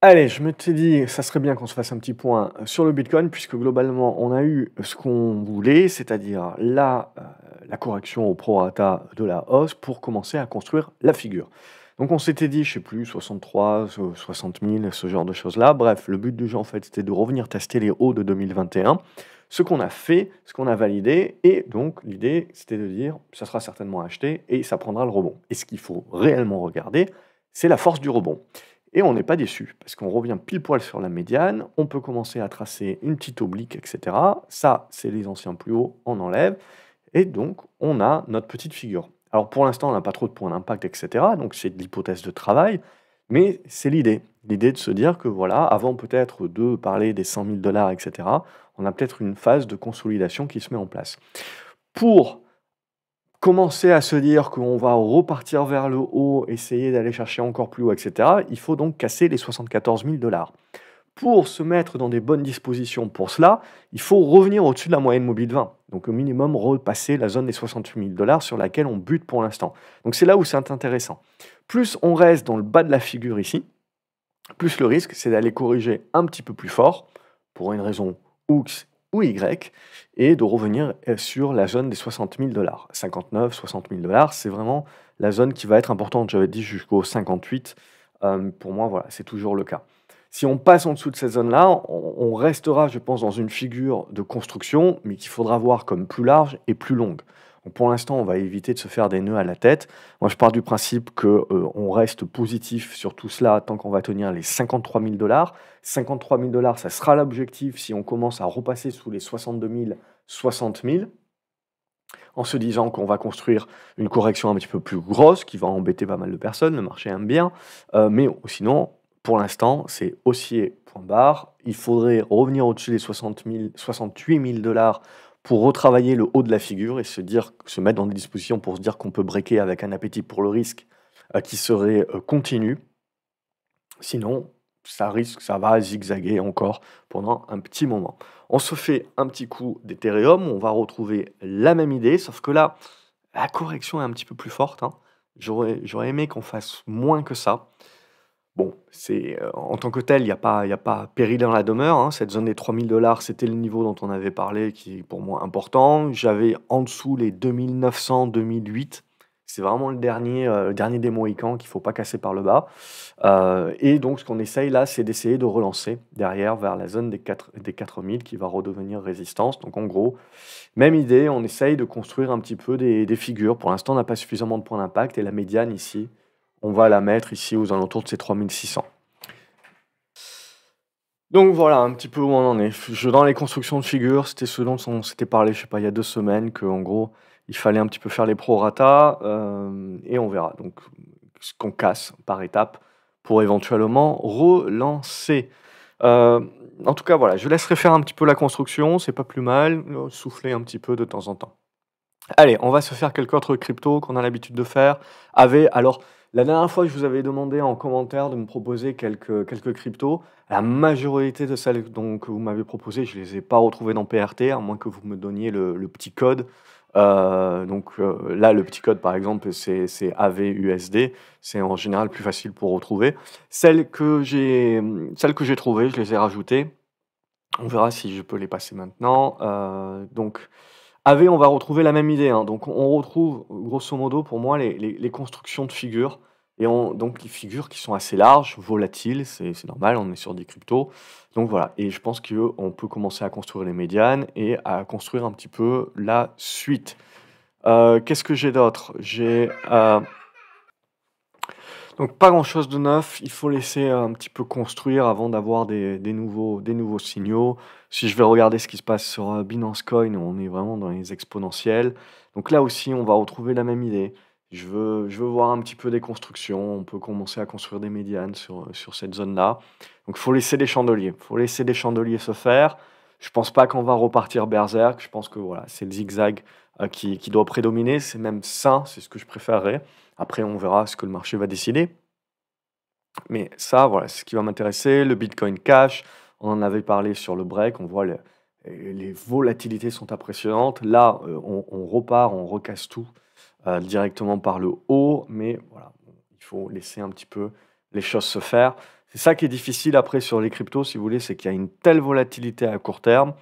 Allez, je me suis dit, ça serait bien qu'on se fasse un petit point euh, sur le Bitcoin, puisque globalement, on a eu ce qu'on voulait, c'est-à-dire la, euh, la correction au prorata de la hausse pour commencer à construire la figure. Donc on s'était dit, je ne sais plus, 63, 60 000, ce genre de choses-là. Bref, le but du jeu, en fait, c'était de revenir tester les hauts de 2021, ce qu'on a fait, ce qu'on a validé. Et donc, l'idée, c'était de dire, ça sera certainement acheté et ça prendra le rebond. Et ce qu'il faut réellement regarder, c'est la force du rebond. Et on n'est pas déçu, parce qu'on revient pile poil sur la médiane, on peut commencer à tracer une petite oblique, etc. Ça, c'est les anciens plus hauts, on enlève, et donc on a notre petite figure. Alors pour l'instant, on n'a pas trop de points d'impact, etc. Donc c'est de l'hypothèse de travail, mais c'est l'idée. L'idée de se dire que voilà, avant peut-être de parler des 100 000 dollars, etc., on a peut-être une phase de consolidation qui se met en place. Pour commencer à se dire qu'on va repartir vers le haut, essayer d'aller chercher encore plus haut, etc., il faut donc casser les 74 000 dollars. Pour se mettre dans des bonnes dispositions pour cela, il faut revenir au-dessus de la moyenne mobile 20. Donc au minimum, repasser la zone des 68 000 dollars sur laquelle on bute pour l'instant. Donc c'est là où c'est intéressant. Plus on reste dans le bas de la figure ici, plus le risque, c'est d'aller corriger un petit peu plus fort, pour une raison oux ou Y, et de revenir euh, sur la zone des 60 000 dollars. 59, 60 000 dollars, c'est vraiment la zone qui va être importante. J'avais dit jusqu'au 58. Euh, pour moi, voilà, c'est toujours le cas. Si on passe en dessous de cette zone-là, on restera, je pense, dans une figure de construction, mais qu'il faudra voir comme plus large et plus longue pour l'instant, on va éviter de se faire des nœuds à la tête. Moi, je pars du principe qu'on euh, on reste positif sur tout cela tant qu'on va tenir les 53 000 dollars. 53 000 dollars, ça sera l'objectif si on commence à repasser sous les 62 000, 60 000 en se disant qu'on va construire une correction un petit peu plus grosse qui va embêter pas mal de personnes, le marché aime bien, euh, mais sinon, pour l'instant, c'est haussier, point barre. Il faudrait revenir au-dessus des 60 000, 68 000 dollars pour retravailler le haut de la figure et se, dire, se mettre dans des dispositions pour se dire qu'on peut breaker avec un appétit pour le risque euh, qui serait euh, continu. Sinon, ça risque, ça va zigzaguer encore pendant un petit moment. On se fait un petit coup d'Ethereum, on va retrouver la même idée, sauf que là, la correction est un petit peu plus forte. Hein. J'aurais aimé qu'on fasse moins que ça. Bon, c'est euh, en tant que tel, il n'y a, pas, y a pas péril dans la demeure. Hein. Cette zone des 3000 dollars, c'était le niveau dont on avait parlé, qui est pour moi important. J'avais en dessous les 2900, 2008. C'est vraiment le dernier, euh, dernier des Mohicans qu'il ne faut pas casser par le bas. Euh, et donc, ce qu'on essaye là, c'est d'essayer de relancer derrière vers la zone des, 4, des 4000 qui va redevenir résistance. Donc, en gros, même idée, on essaye de construire un petit peu des, des figures. Pour l'instant, on n'a pas suffisamment de points d'impact et la médiane ici, on va la mettre ici aux alentours de ces 3600. Donc voilà un petit peu où on en est. Je, dans les constructions de figures, c'était ce dont on s'était parlé, je sais pas, il y a deux semaines, qu'en gros, il fallait un petit peu faire les prorata, euh, et on verra. Donc, ce qu'on casse par étape pour éventuellement relancer. Euh, en tout cas, voilà, je laisserai faire un petit peu la construction, c'est pas plus mal, euh, souffler un petit peu de temps en temps. Allez, on va se faire quelques autres cryptos qu'on a l'habitude de faire. alors, la dernière fois, je vous avais demandé en commentaire de me proposer quelques, quelques cryptos. La majorité de celles donc, que vous m'avez proposées, je ne les ai pas retrouvées dans PRT, à moins que vous me donniez le, petit code. Euh, donc euh, là, le petit code, par exemple, c'est AVUSD. C'est en général plus facile pour retrouver. Celles que j'ai trouvées, je les ai rajoutées. On verra si je peux les passer maintenant. Euh, donc, AV, on va retrouver la même idée. Hein. Donc on retrouve grosso modo pour moi les, constructions de figures. Et on, donc les figures qui sont assez larges, volatiles, c'est normal, on est sur des cryptos. Donc voilà, et je pense qu'on peut commencer à construire les médianes et à construire un petit peu la suite. Euh, qu'est-ce que j'ai d'autre J'ai... Euh, donc pas grand-chose de neuf, il faut laisser un petit peu construire avant d'avoir des, nouveaux, signaux. Si je vais regarder ce qui se passe sur euh, Binance Coin, on est vraiment dans les exponentiels. Donc là aussi, on va retrouver la même idée. Je veux, voir un petit peu des constructions, on peut commencer à construire des médianes sur, cette zone-là. Donc il faut laisser des chandeliers, il faut laisser des chandeliers se faire. Je pense pas qu'on va repartir berserk. Je pense que voilà, c'est le zigzag euh, qui, qui, doit prédominer. C'est même ça, c'est ce que je préférerais. Après, on verra ce que le marché va décider. Mais ça, voilà, c'est ce qui va m'intéresser. Le Bitcoin Cash, on en avait parlé sur le break. On voit les, les volatilités sont impressionnantes. Là, euh, on, repart, on recasse tout euh, directement par le haut. Mais voilà, il faut laisser un petit peu les choses se faire. C'est ça qui est difficile après sur les cryptos, si vous voulez, c'est qu'il y a une telle volatilité à court terme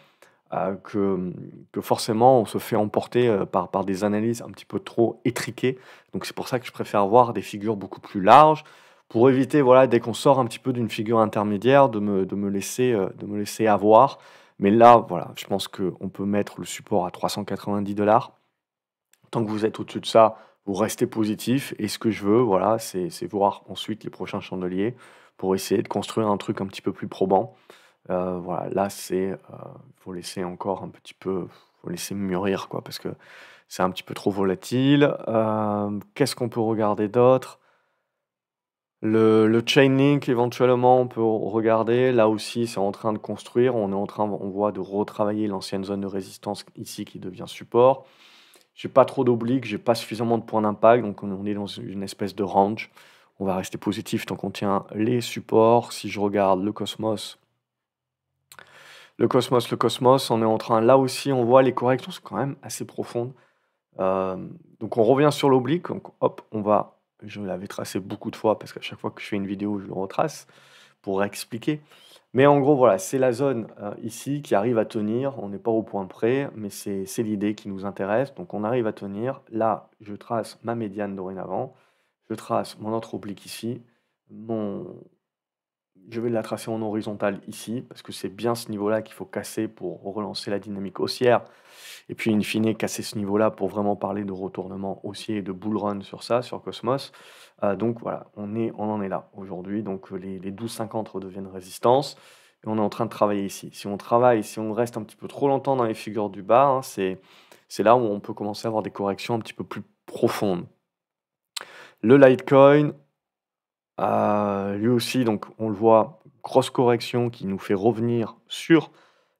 euh, que, forcément on se fait emporter euh, par, par des analyses un petit peu trop étriquées. Donc c'est pour ça que je préfère voir des figures beaucoup plus larges pour éviter, voilà, dès qu'on sort un petit peu d'une figure intermédiaire, de me, de me laisser, euh, de me laisser avoir. Mais là, voilà, je pense qu'on peut mettre le support à 390 dollars. Tant que vous êtes au-dessus de ça, vous restez positif. Et ce que je veux, voilà, c'est voir ensuite les prochains chandeliers pour essayer de construire un truc un petit peu plus probant. Euh, voilà, là, c'est. Euh, faut laisser encore un petit peu. faut laisser mûrir, quoi, parce que c'est un petit peu trop volatile. Euh, qu'est-ce qu'on peut regarder d'autre le, le link, éventuellement, on peut regarder. Là aussi, c'est en train de construire. On est en train, on voit, de retravailler l'ancienne zone de résistance ici qui devient support. Je J'ai pas trop d'obliques, j'ai pas suffisamment de points d'impact, donc on est dans une espèce de range. On va rester positif tant qu'on tient les supports. Si je regarde le cosmos, le cosmos, le cosmos, on est en train, là aussi, on voit les corrections C'est quand même assez profondes. Euh, donc on revient sur l'oblique, hop, on va, je l'avais tracé beaucoup de fois parce qu'à chaque fois que je fais une vidéo, je le retrace pour expliquer. Mais en gros, voilà, c'est la zone euh, ici qui arrive à tenir. On n'est pas au point près, mais c'est l'idée qui nous intéresse. Donc on arrive à tenir. Là, je trace ma médiane dorénavant je trace mon autre oblique ici, mon... je vais la tracer en horizontale ici, parce que c'est bien ce niveau-là qu'il faut casser pour relancer la dynamique haussière, et puis in fine casser ce niveau-là pour vraiment parler de retournement haussier et de bull run sur ça, sur Cosmos. Euh, donc voilà, on, est, on en est là aujourd'hui, donc les, les 50 redeviennent résistance, et on est en train de travailler ici. Si on travaille, si on reste un petit peu trop longtemps dans les figures du bas, hein, c'est c'est là où on peut commencer à avoir des corrections un petit peu plus profondes. Le Litecoin, euh, lui aussi, donc on le voit, grosse correction qui nous fait revenir sur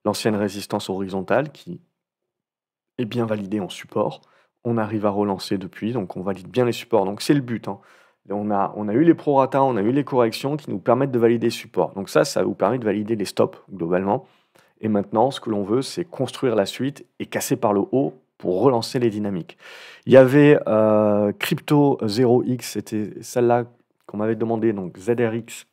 l'ancienne résistance horizontale qui est bien validée en support. On arrive à relancer depuis, donc on valide bien les supports. Donc c'est le but. Hein. On, a, on a eu les prorata, on a eu les corrections qui nous permettent de valider les supports. Donc ça, ça vous permet de valider les stops globalement. Et maintenant, ce que l'on veut, c'est construire la suite et casser par le haut pour relancer les dynamiques. Il y avait euh, Crypto 0x, c'était celle-là qu'on m'avait demandé, donc ZRX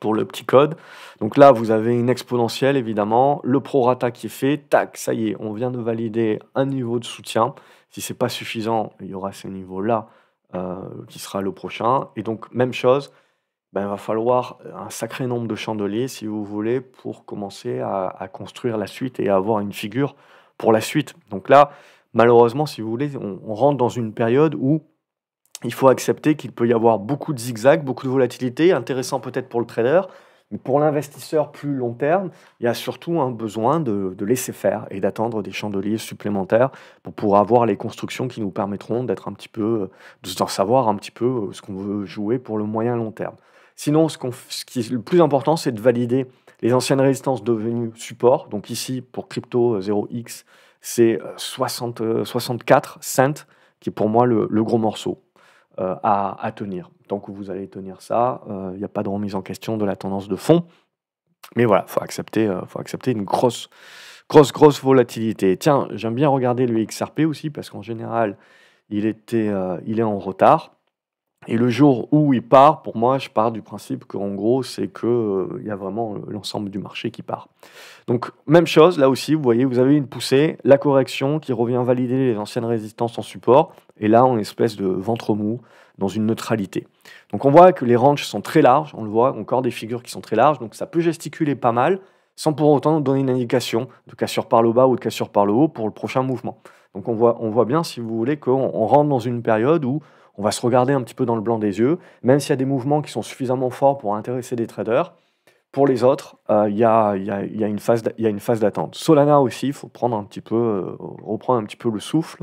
pour le petit code. Donc là, vous avez une exponentielle, évidemment, le prorata qui est fait, tac, ça y est, on vient de valider un niveau de soutien. Si ce n'est pas suffisant, il y aura ce niveau-là euh, qui sera le prochain. Et donc, même chose, ben, il va falloir un sacré nombre de chandeliers, si vous voulez, pour commencer à, construire la suite et avoir une figure pour la suite. Donc là, malheureusement, si vous voulez, on, rentre dans une période où il faut accepter qu'il peut y avoir beaucoup de zigzags, beaucoup de volatilité, intéressant peut-être pour le trader, mais pour l'investisseur plus long terme, il y a surtout un besoin de, laisser faire et d'attendre des chandeliers supplémentaires pour avoir les constructions qui nous permettront d'être un petit peu, de savoir un petit peu euh, ce qu'on veut jouer pour le moyen long terme. Sinon, ce, ce qui est le plus important, c'est de valider les anciennes résistances devenues support, donc ici pour crypto 0x, euh, c'est 64 euh, euh, cents, qui est pour moi le, gros morceau à, tenir. Tant que vous allez tenir ça, il n'y a pas de remise en question de la tendance de fond. Mais voilà, il faut accepter, faut accepter une grosse, grosse, grosse volatilité. Tiens, j'aime bien regarder le XRP aussi, parce qu'en général, il, était, il est en retard. Et le jour où il part, pour moi, je pars du principe qu'en gros, c'est qu'il il euh, y a vraiment euh, l'ensemble du marché qui part. Donc, même chose, là aussi, vous voyez, vous avez une poussée, la correction qui revient valider les anciennes résistances en support, et là, en espèce de ventre mou, dans une neutralité. Donc, on voit que les ranges sont très larges, on le voit, encore des figures qui sont très larges, donc ça peut gesticuler pas mal, sans pour autant donner une indication de cassure par le bas ou de cassure par le haut pour le prochain mouvement. Donc, on voit, on voit bien, si vous voulez, qu'on rentre dans une période où on va se regarder un petit peu dans le blanc des yeux, même s'il y a des mouvements qui sont suffisamment forts pour intéresser des traders. Pour les autres, il y, a, une phase d'attente. Solana aussi, il faut prendre un petit peu, euh, reprendre un petit peu le souffle.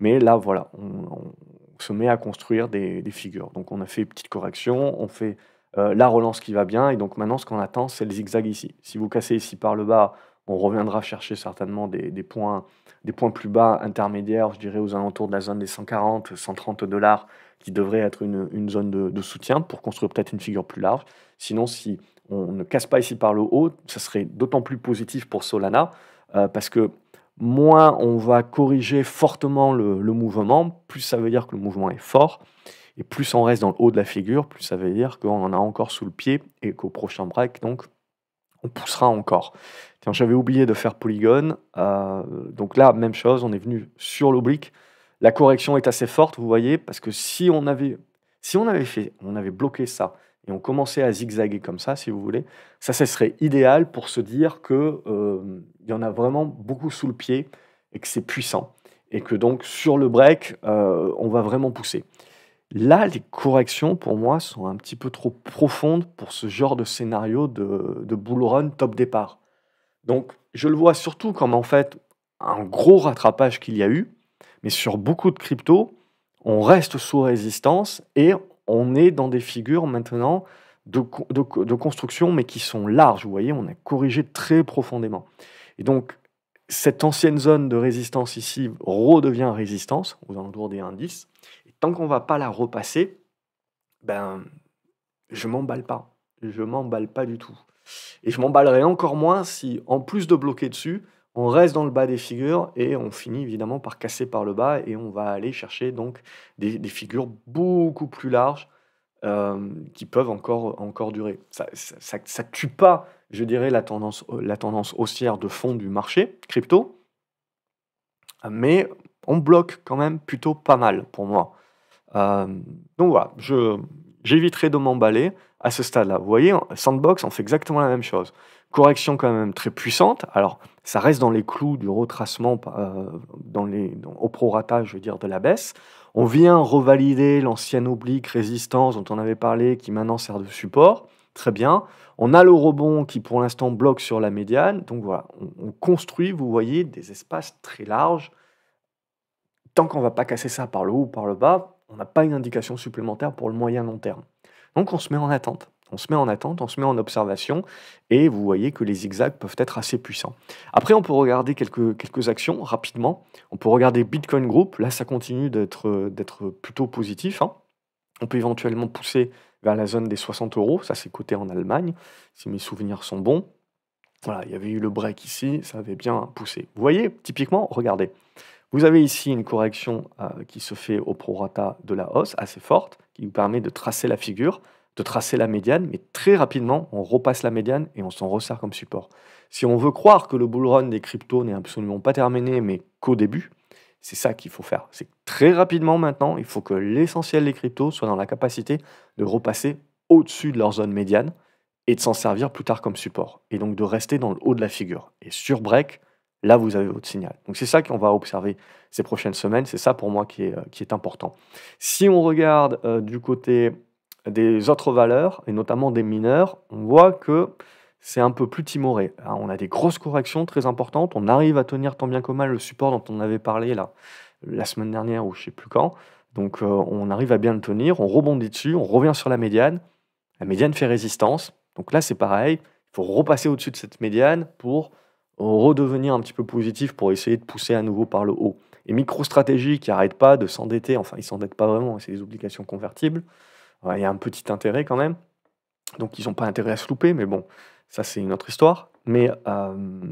Mais là, voilà, on, se met à construire des, figures. Donc on a fait une petite correction, on fait euh, la relance qui va bien, et donc maintenant ce qu'on attend, c'est le zigzag ici. Si vous cassez ici par le bas, on reviendra chercher certainement des, points, plus bas, intermédiaires, je dirais aux alentours de la zone des 140, 130 dollars, qui devrait être une, zone de, soutien pour construire peut-être une figure plus large. Sinon, si on ne casse pas ici par le haut, ça serait d'autant plus positif pour Solana, euh, parce que moins on va corriger fortement le, le, mouvement, plus ça veut dire que le mouvement est fort. Et plus on reste dans le haut de la figure, plus ça veut dire qu'on en a encore sous le pied et qu'au prochain break, donc, poussera encore. Tiens, j'avais oublié de faire polygone. Euh, donc là, même chose, on est venu sur l'oblique. La correction est assez forte, vous voyez, parce que si on avait, si on avait fait, on avait bloqué ça et on commençait à zigzaguer comme ça, si vous voulez, ça, ce serait idéal pour se dire que euh, y en a vraiment beaucoup sous le pied et que c'est puissant et que donc sur le break, euh, on va vraiment pousser. Là, les corrections, pour moi, sont un petit peu trop profondes pour ce genre de scénario de, de bull run top départ. Donc, je le vois surtout comme en fait un gros rattrapage qu'il y a eu, mais sur beaucoup de cryptos, on reste sous résistance et on est dans des figures maintenant de, construction, mais qui sont larges. Vous voyez, on a corrigé très profondément. Et donc, cette ancienne zone de résistance ici redevient résistance, aux alentours des indices tant qu'on va pas la repasser, ben, je m'emballe pas. Je m'emballe pas du tout. Et je m'emballerai encore moins si, en plus de bloquer dessus, on reste dans le bas des figures et on finit évidemment par casser par le bas et on va aller chercher donc des, figures beaucoup plus larges euh, qui peuvent encore, encore durer. Ça, ne tue pas, je dirais, la tendance, la tendance haussière de fond du marché crypto, mais on bloque quand même plutôt pas mal pour moi. Euh, donc voilà, j'éviterai de m'emballer à ce stade-là. Vous voyez, Sandbox, on fait exactement la même chose. Correction quand même très puissante. Alors, ça reste dans les clous du retracement euh, dans les, au prorata, je veux dire, de la baisse. On vient revalider l'ancienne oblique résistance dont on avait parlé, qui maintenant sert de support. Très bien. On a le rebond qui, pour l'instant, bloque sur la médiane. Donc voilà, on, on construit, vous voyez, des espaces très larges. Tant qu'on ne va pas casser ça par le haut ou par le bas, on n'a pas une indication supplémentaire pour le moyen long terme. Donc on se met en attente. On se met en attente, on se met en observation, et vous voyez que les zigzags peuvent être assez puissants. Après, on peut regarder quelques, quelques actions rapidement. On peut regarder Bitcoin Group, là ça continue d'être plutôt positif. Hein. On peut éventuellement pousser vers la zone des 60 euros, ça c'est coté en Allemagne, si mes souvenirs sont bons. Voilà, il y avait eu le break ici, ça avait bien poussé. Vous voyez, typiquement, regardez. Vous avez ici une correction euh, qui se fait au prorata de la hausse, assez forte, qui vous permet de tracer la figure, de tracer la médiane, mais très rapidement, on repasse la médiane et on s'en resserre comme support. Si on veut croire que le bull run des cryptos n'est absolument pas terminé, mais qu'au début, c'est ça qu'il faut faire. C'est très rapidement maintenant, il faut que l'essentiel des cryptos soit dans la capacité de repasser au-dessus de leur zone médiane et de s'en servir plus tard comme support. Et donc de rester dans le haut de la figure. Et sur break, là, vous avez votre signal. Donc c'est ça qu'on va observer ces prochaines semaines. C'est ça pour moi qui est, euh, qui est important. Si on regarde euh, du côté des autres valeurs, et notamment des mineurs, on voit que c'est un peu plus timoré. On a des grosses corrections très importantes. On arrive à tenir tant bien que mal le support dont on avait parlé là, la semaine dernière ou je ne sais plus quand. Donc euh, on arrive à bien le tenir, on rebondit dessus, on revient sur la médiane. La médiane fait résistance. Donc là, c'est pareil. Il faut repasser au-dessus de cette médiane pour redevenir un petit peu positif pour essayer de pousser à nouveau par le haut. Et MicroStratégie qui n'arrête pas de s'endetter, enfin ils ne s'endettent pas vraiment, c'est des obligations convertibles, il y a un petit intérêt quand même, donc ils n'ont pas intérêt à se louper, mais bon, ça c'est une autre histoire. Mais, euh,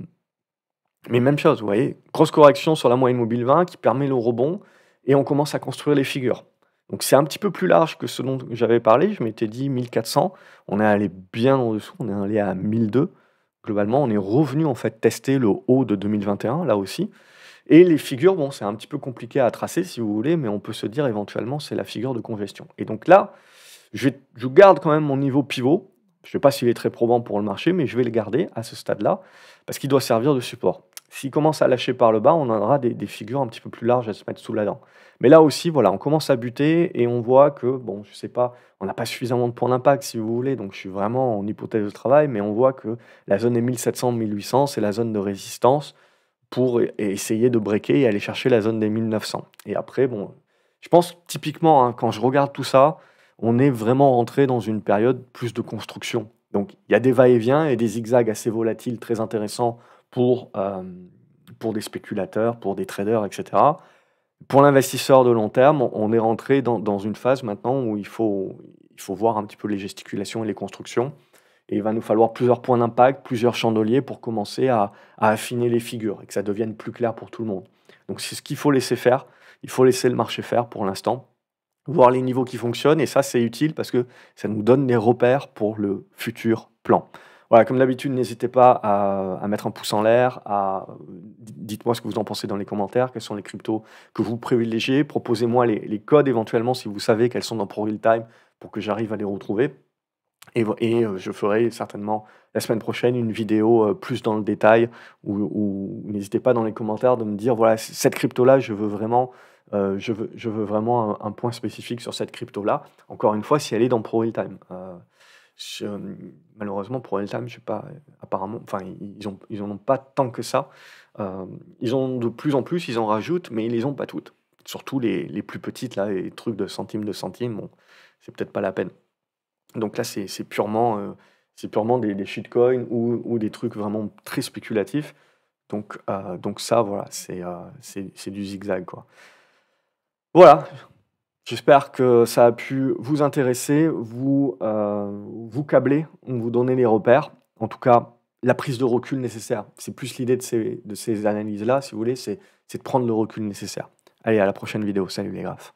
mais même chose, vous voyez, grosse correction sur la moyenne mobile 20 qui permet le rebond, et on commence à construire les figures. Donc c'est un petit peu plus large que ce dont j'avais parlé, je m'étais dit 1400, on est allé bien en dessous, on est allé à 1002 globalement, on est revenu en fait tester le haut de 2021 là aussi. Et les figures, bon, c'est un petit peu compliqué à tracer si vous voulez, mais on peut se dire éventuellement c'est la figure de congestion. Et donc là, je, je garde quand même mon niveau pivot. Je ne sais pas s'il est très probant pour le marché, mais je vais le garder à ce stade-là parce qu'il doit servir de support. S'il commence à lâcher par le bas, on aura des, figures un petit peu plus larges à se mettre sous la dent. Mais là aussi, voilà, on commence à buter et on voit que, bon, je sais pas, on n'a pas suffisamment de points d'impact, si vous voulez, donc je suis vraiment en hypothèse de travail, mais on voit que la zone est 1700-1800, c'est la zone de résistance pour e-, essayer de breaker et aller chercher la zone des 1900. Et après, bon, je pense typiquement, hein, quand je regarde tout ça, on est vraiment rentré dans une période plus de construction. Donc il y a des va-et-vient et des zigzags assez volatiles, très intéressants pour, euh, pour des spéculateurs, pour des traders, etc. Pour l'investisseur de long terme, on est rentré dans, une phase maintenant où il faut, il faut voir un petit peu les gesticulations et les constructions. Et il va nous falloir plusieurs points d'impact, plusieurs chandeliers pour commencer à, à, affiner les figures et que ça devienne plus clair pour tout le monde. Donc c'est ce qu'il faut laisser faire. Il faut laisser le marché faire pour l'instant, voir les niveaux qui fonctionnent. Et ça, c'est utile parce que ça nous donne des repères pour le futur plan. Voilà, comme d'habitude, n'hésitez pas à, mettre un pouce en l'air, à dites-moi ce que vous en pensez dans les commentaires, quelles sont les cryptos que vous privilégiez, proposez-moi les, codes éventuellement si vous savez qu'elles sont dans Real Time pour que j'arrive à les retrouver. Et, euh, je ferai certainement la semaine prochaine une vidéo euh, plus dans le détail Ou n'hésitez pas dans les commentaires de me dire voilà cette crypto là je veux vraiment euh, je, veux, je veux vraiment un, point spécifique sur cette crypto là encore une fois si elle est dans Real Time. Euh, malheureusement, pour Eltham, je sais pas, apparemment, enfin, ils ont ils ont pas tant que ça. Euh, ils ont de plus en plus, ils en rajoutent, mais ils les ont pas toutes. Surtout les, les plus petites, là, les trucs de centimes de centimes, c'est peut-être pas la peine. Donc là, c'est purement, euh, c'est purement des, shitcoins ou, des trucs vraiment très spéculatifs. Donc, donc ça, voilà, c'est du zigzag, quoi. Voilà, J'espère que ça a pu vous intéresser, vous, euh, vous câbler, vous donner les repères. En tout cas, la prise de recul nécessaire. C'est plus l'idée de ces, de ces analyses-là, si vous voulez, c'est de prendre le recul nécessaire. Allez, à la prochaine vidéo. Salut les graphes.